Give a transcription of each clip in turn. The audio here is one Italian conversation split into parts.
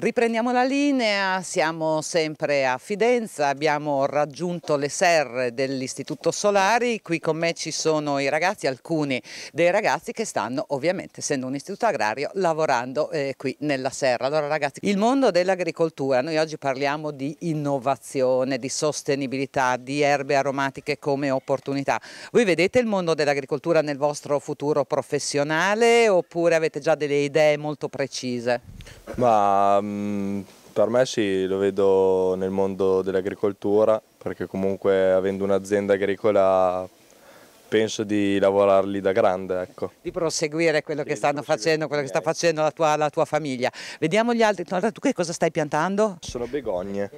Riprendiamo la linea, siamo sempre a Fidenza, abbiamo raggiunto le serre dell'Istituto Solari, qui con me ci sono i ragazzi, alcuni dei ragazzi che stanno ovviamente, essendo un istituto agrario, lavorando eh, qui nella serra. Allora ragazzi, il mondo dell'agricoltura, noi oggi parliamo di innovazione, di sostenibilità, di erbe aromatiche come opportunità. Voi vedete il mondo dell'agricoltura nel vostro futuro professionale oppure avete già delle idee molto precise? Ma mm, per me sì, lo vedo nel mondo dell'agricoltura perché comunque avendo un'azienda agricola penso di lavorarli da grande. Ecco. Di proseguire quello sì, che stanno facendo, quello che sta facendo la tua, la tua famiglia. Vediamo gli altri. Tu che cosa stai piantando? Sono begogne.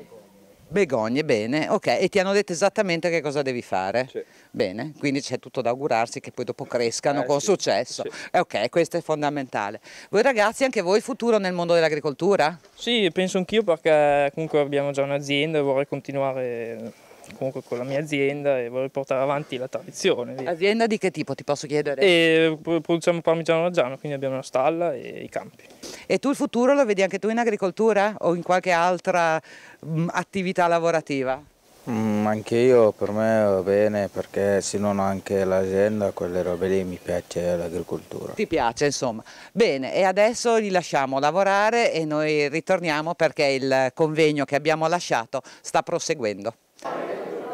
Begogne, bene, ok, e ti hanno detto esattamente che cosa devi fare. Sì. Bene, quindi c'è tutto da augurarsi che poi dopo crescano eh, con sì. successo. Sì. Eh, ok, questo è fondamentale. Voi ragazzi, anche voi futuro nel mondo dell'agricoltura? Sì, penso anch'io perché comunque abbiamo già un'azienda e vorrei continuare comunque con la mia azienda e vorrei portare avanti la tradizione. Via. Azienda di che tipo ti posso chiedere? E produciamo parmigiano reggiano, quindi abbiamo la stalla e i campi. E tu il futuro lo vedi anche tu in agricoltura o in qualche altra mh, attività lavorativa? Mm, anche io per me va bene perché se non anche l'azienda, quelle robe lì mi piace l'agricoltura. Ti piace insomma. Bene e adesso li lasciamo lavorare e noi ritorniamo perché il convegno che abbiamo lasciato sta proseguendo.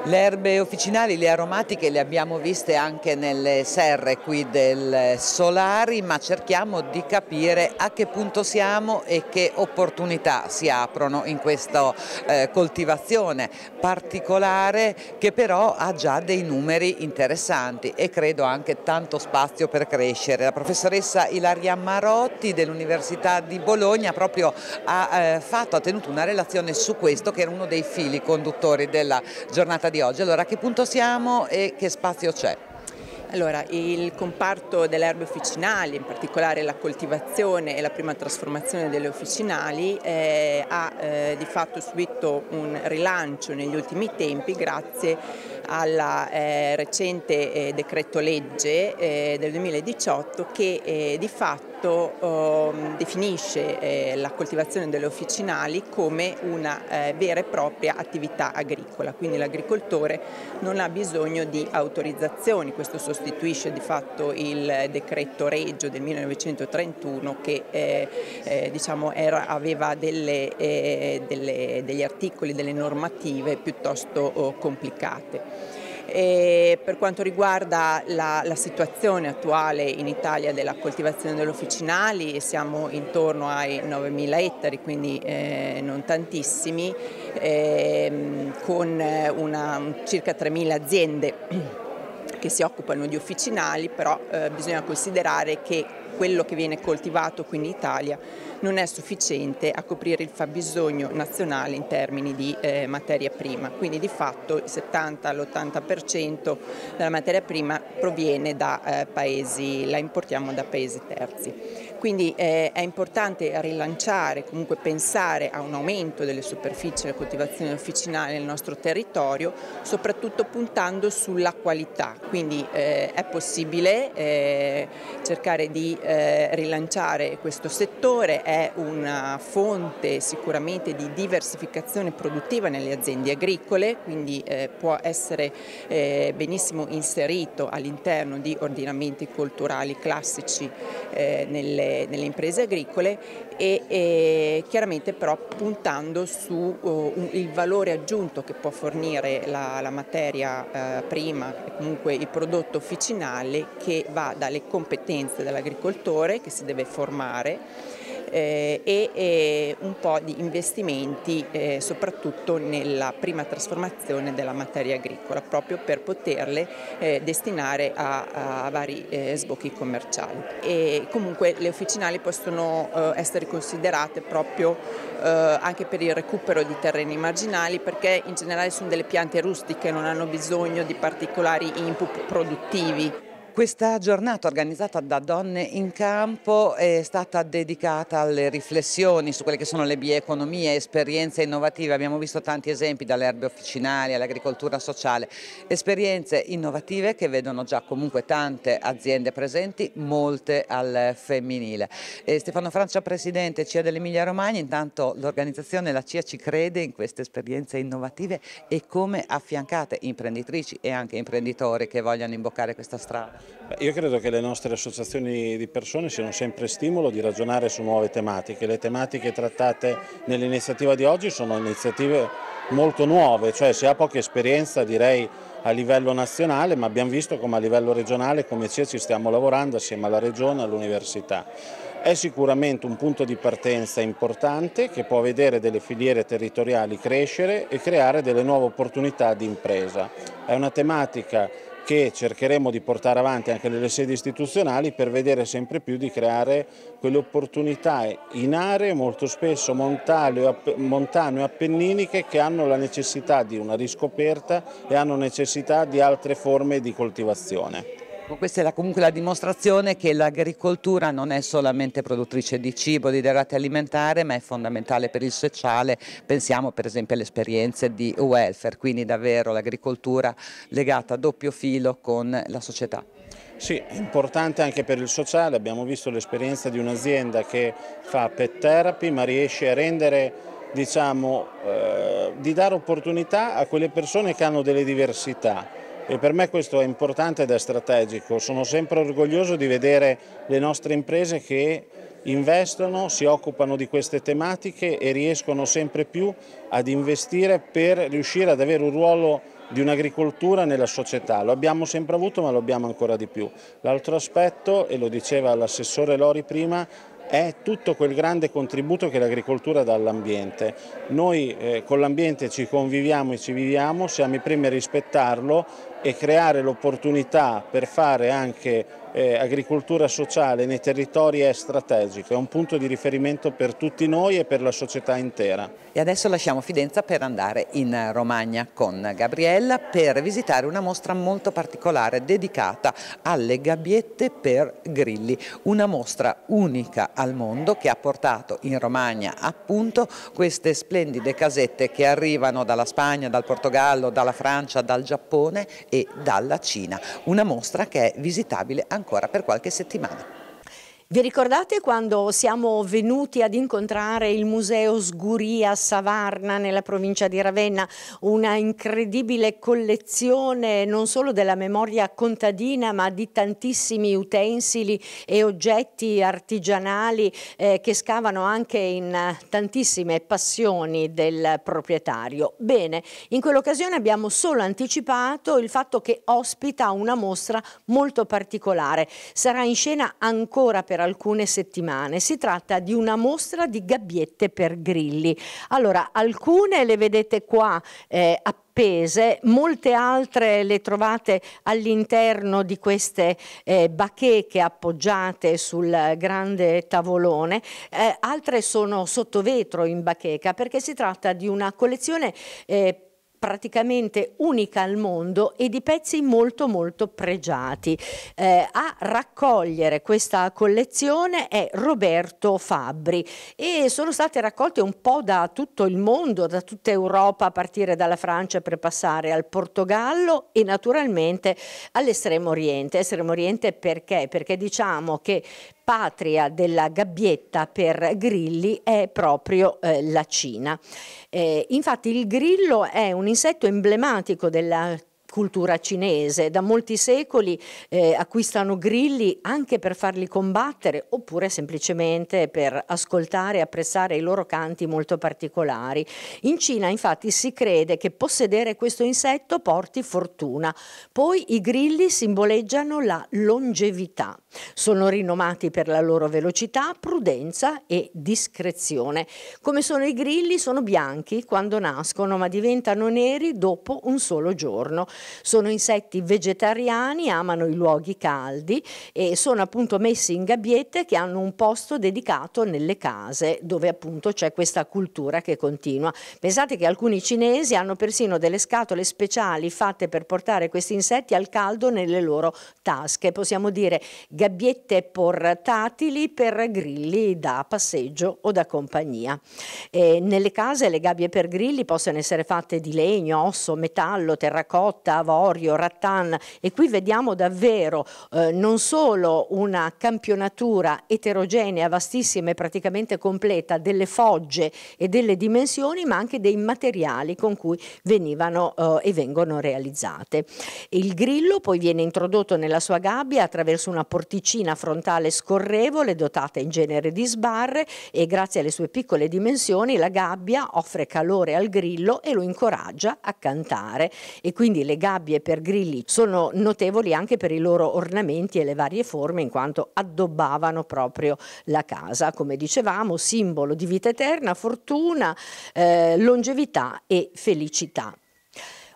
Le erbe officinali, le aromatiche le abbiamo viste anche nelle serre qui del Solari, ma cerchiamo di capire a che punto siamo e che opportunità si aprono in questa eh, coltivazione particolare che però ha già dei numeri interessanti e credo anche tanto spazio per crescere. La professoressa Ilaria Marotti dell'Università di Bologna proprio ha, eh, fatto, ha tenuto una relazione su questo che era uno dei fili conduttori della giornata di di oggi. Allora, a che punto siamo e che spazio c'è? Allora, il comparto delle erbe officinali, in particolare la coltivazione e la prima trasformazione delle officinali, eh, ha eh, di fatto subito un rilancio negli ultimi tempi grazie a alla eh, recente eh, decreto legge eh, del 2018 che eh, di fatto ehm, definisce eh, la coltivazione delle officinali come una eh, vera e propria attività agricola, quindi l'agricoltore non ha bisogno di autorizzazioni, questo sostituisce di fatto il decreto Reggio del 1931 che diciamo era, aveva delle, delle, degli articoli, delle normative piuttosto oh, complicate. E per quanto riguarda la, la, situazione attuale in Italia della coltivazione delle officinali siamo intorno ai 9.000 ettari, quindi eh, non tantissimi, eh, con una, circa 3.000 aziende che si occupano di officinali, però eh, bisogna considerare che quello che viene coltivato qui in Italia non è sufficiente a coprire il fabbisogno nazionale in termini di eh, materia prima, quindi di fatto il 70-80% della materia prima proviene da eh, paesi, la importiamo da paesi terzi. Quindi eh, è importante rilanciare, comunque pensare a un aumento delle superfici della coltivazione officinale nel nostro territorio, soprattutto puntando sulla qualità, quindi eh, è possibile eh, cercare di eh, rilanciare questo settore, è una fonte sicuramente di diversificazione produttiva nelle aziende agricole, quindi eh, può essere eh, benissimo inserito all'interno di ordinamenti culturali classici eh, nelle, nelle imprese agricole e, e chiaramente però puntando sul eh, uh, valore aggiunto che può fornire la, la materia uh, prima, comunque il prodotto officinale che va dalle competenze dell'agricoltore che si deve formare eh, e eh, un po' di investimenti eh, soprattutto nella prima trasformazione della materia agricola proprio per poterle eh, destinare a, a vari eh, sbocchi commerciali. E comunque le officinali possono eh, essere considerate proprio anche per il recupero di terreni marginali perché in generale sono delle piante rustiche, non hanno bisogno di particolari input produttivi. Questa giornata organizzata da Donne in Campo è stata dedicata alle riflessioni su quelle che sono le bioeconomie, esperienze innovative. Abbiamo visto tanti esempi dalle erbe officinali all'agricoltura sociale, esperienze innovative che vedono già comunque tante aziende presenti, molte al femminile. E Stefano Francia, presidente CIA dell'Emilia Romagna, intanto l'organizzazione, la CIA ci crede in queste esperienze innovative e come affiancate imprenditrici e anche imprenditori che vogliono imboccare questa strada. Io credo che le nostre associazioni di persone siano sempre stimolo di ragionare su nuove tematiche. Le tematiche trattate nell'iniziativa di oggi sono iniziative molto nuove, cioè si ha poca esperienza direi a livello nazionale, ma abbiamo visto come a livello regionale, come CIE ci stiamo lavorando assieme alla Regione e all'Università. È sicuramente un punto di partenza importante che può vedere delle filiere territoriali crescere e creare delle nuove opportunità di impresa. È una tematica che cercheremo di portare avanti anche nelle sedi istituzionali per vedere sempre più di creare quelle opportunità in aree molto spesso montane o appenniniche che hanno la necessità di una riscoperta e hanno necessità di altre forme di coltivazione. Ecco, questa è la, comunque la dimostrazione che l'agricoltura non è solamente produttrice di cibo, di derrate alimentari, ma è fondamentale per il sociale. Pensiamo per esempio alle esperienze di welfare, quindi davvero l'agricoltura legata a doppio filo con la società. Sì, è importante anche per il sociale, abbiamo visto l'esperienza di un'azienda che fa pet therapy ma riesce a rendere, diciamo, eh, di dare opportunità a quelle persone che hanno delle diversità e per me questo è importante ed è strategico. Sono sempre orgoglioso di vedere le nostre imprese che investono, si occupano di queste tematiche e riescono sempre più ad investire per riuscire ad avere un ruolo di un'agricoltura nella società. Lo abbiamo sempre avuto ma lo abbiamo ancora di più. L'altro aspetto, e lo diceva l'assessore Lori prima, è tutto quel grande contributo che l'agricoltura dà all'ambiente. Noi eh, con l'ambiente ci conviviamo e ci viviamo, siamo i primi a rispettarlo e creare l'opportunità per fare anche eh, agricoltura sociale nei territori è strategico, è un punto di riferimento per tutti noi e per la società intera. E adesso lasciamo Fidenza per andare in Romagna con Gabriella per visitare una mostra molto particolare dedicata alle gabbiette per grilli, una mostra unica al mondo che ha portato in Romagna appunto queste splendide casette che arrivano dalla Spagna, dal Portogallo, dalla Francia, dal Giappone e dalla Cina, una mostra che è visitabile ancora per qualche settimana. Vi ricordate quando siamo venuti ad incontrare il museo Sguria Savarna nella provincia di Ravenna, una incredibile collezione non solo della memoria contadina ma di tantissimi utensili e oggetti artigianali eh, che scavano anche in tantissime passioni del proprietario. Bene, in quell'occasione abbiamo solo anticipato il fatto che ospita una mostra molto particolare. Sarà in scena ancora per per alcune settimane. Si tratta di una mostra di gabbiette per grilli. Allora, alcune le vedete qua eh, appese, molte altre le trovate all'interno di queste eh, bacheche appoggiate sul grande tavolone, eh, altre sono sotto vetro in bacheca perché si tratta di una collezione eh, praticamente unica al mondo e di pezzi molto molto pregiati. Eh, a raccogliere questa collezione è Roberto Fabbri e sono state raccolte un po' da tutto il mondo, da tutta Europa, a partire dalla Francia per passare al Portogallo e naturalmente all'estremo oriente. Estremo oriente perché? Perché diciamo che patria della gabbietta per grilli è proprio eh, la Cina. Eh, infatti il grillo è un insetto emblematico della cultura cinese. Da molti secoli eh, acquistano grilli anche per farli combattere oppure semplicemente per ascoltare e apprezzare i loro canti molto particolari. In Cina infatti si crede che possedere questo insetto porti fortuna. Poi i grilli simboleggiano la longevità. Sono rinomati per la loro velocità, prudenza e discrezione. Come sono i grilli? Sono bianchi quando nascono ma diventano neri dopo un solo giorno. Sono insetti vegetariani, amano i luoghi caldi e sono appunto messi in gabbiette che hanno un posto dedicato nelle case dove appunto c'è questa cultura che continua. Pensate che alcuni cinesi hanno persino delle scatole speciali fatte per portare questi insetti al caldo nelle loro tasche, possiamo dire gabbiette portatili per grilli da passeggio o da compagnia. E nelle case le gabbie per grilli possono essere fatte di legno, osso, metallo, terracotta, Avorio, Rattan e qui vediamo davvero eh, non solo una campionatura eterogenea, vastissima e praticamente completa delle fogge e delle dimensioni ma anche dei materiali con cui venivano eh, e vengono realizzate. Il grillo poi viene introdotto nella sua gabbia attraverso una porticina frontale scorrevole dotata in genere di sbarre e grazie alle sue piccole dimensioni la gabbia offre calore al grillo e lo incoraggia a cantare e quindi le le gabbie per grilli sono notevoli anche per i loro ornamenti e le varie forme in quanto addobbavano proprio la casa, come dicevamo, simbolo di vita eterna, fortuna, eh, longevità e felicità.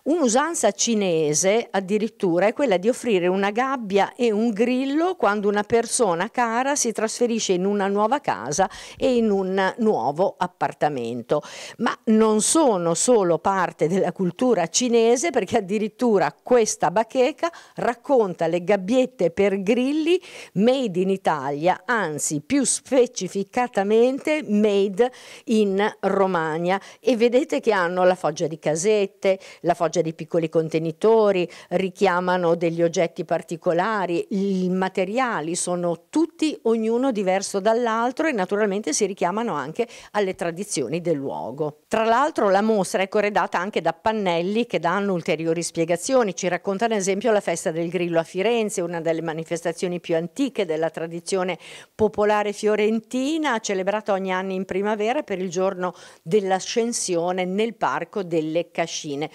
Un'usanza cinese addirittura è quella di offrire una gabbia e un grillo quando una persona cara si trasferisce in una nuova casa e in un nuovo appartamento. Ma non sono solo parte della cultura cinese perché addirittura questa bacheca racconta le gabbiette per grilli made in Italia, anzi più specificatamente made in Romagna e vedete che hanno la foggia di casette, la foggia appoggia dei piccoli contenitori, richiamano degli oggetti particolari, i materiali sono tutti, ognuno diverso dall'altro e naturalmente si richiamano anche alle tradizioni del luogo. Tra l'altro la mostra è corredata anche da pannelli che danno ulteriori spiegazioni, ci racconta ad esempio la festa del grillo a Firenze, una delle manifestazioni più antiche della tradizione popolare fiorentina, celebrata ogni anno in primavera per il giorno dell'ascensione nel parco delle Cascine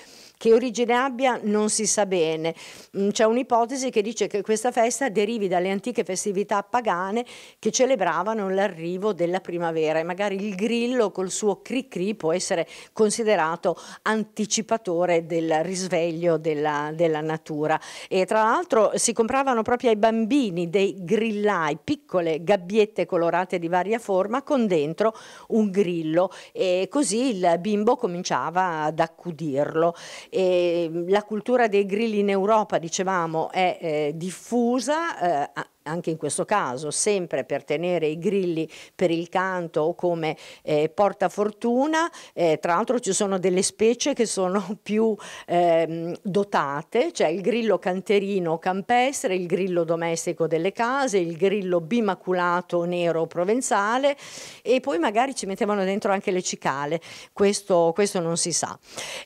che origine abbia non si sa bene. Mm, c'è un'ipotesi che dice che questa festa derivi dalle antiche festività pagane che celebravano l'arrivo della primavera e magari il grillo col suo cri-cri può essere considerato anticipatore del risveglio della, della natura. E tra l'altro si compravano proprio ai bambini dei grillai, piccole gabbiette colorate di varia forma con dentro un grillo e così il bimbo cominciava ad accudirlo. E ehm, la cultura dei grilli in Europa, dicevamo, è eh, diffusa. Eh, anche in questo caso, sempre per tenere i grilli per il canto o come eh, portafortuna. Eh, tra l'altro ci sono delle specie che sono più eh, dotate, cioè il grillo canterino campestre, il grillo domestico delle case, il grillo bimaculato nero provenzale e poi magari ci mettevano dentro anche le cicale, questo, questo non si sa.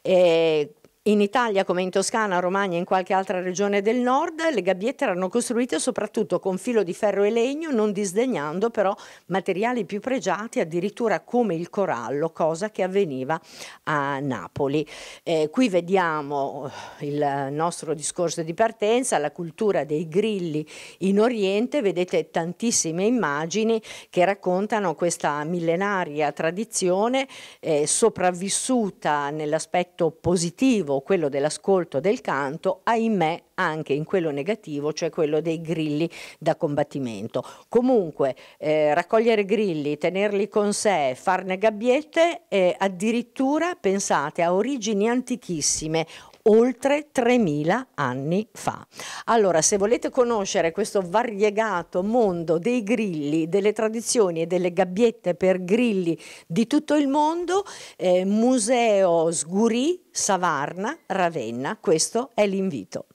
Eh, in Italia, come in Toscana, Romagna e in qualche altra regione del nord, le gabbiette erano costruite soprattutto con filo di ferro e legno, non disdegnando però materiali più pregiati, addirittura come il corallo, cosa che avveniva a Napoli. Eh, qui vediamo eh, il nostro discorso di partenza, la cultura dei grilli in Oriente, vedete tantissime immagini che raccontano questa millenaria tradizione eh, sopravvissuta nell'aspetto positivo quello dell'ascolto del canto, ahimè anche in quello negativo, cioè quello dei grilli da combattimento. Comunque eh, raccogliere grilli, tenerli con sé, farne gabbiette, eh, addirittura pensate a origini antichissime oltre 3.000 anni fa. Allora, se volete conoscere questo variegato mondo dei grilli, delle tradizioni e delle gabbiette per grilli di tutto il mondo, eh, Museo Sguri, Savarna, Ravenna, questo è l'invito.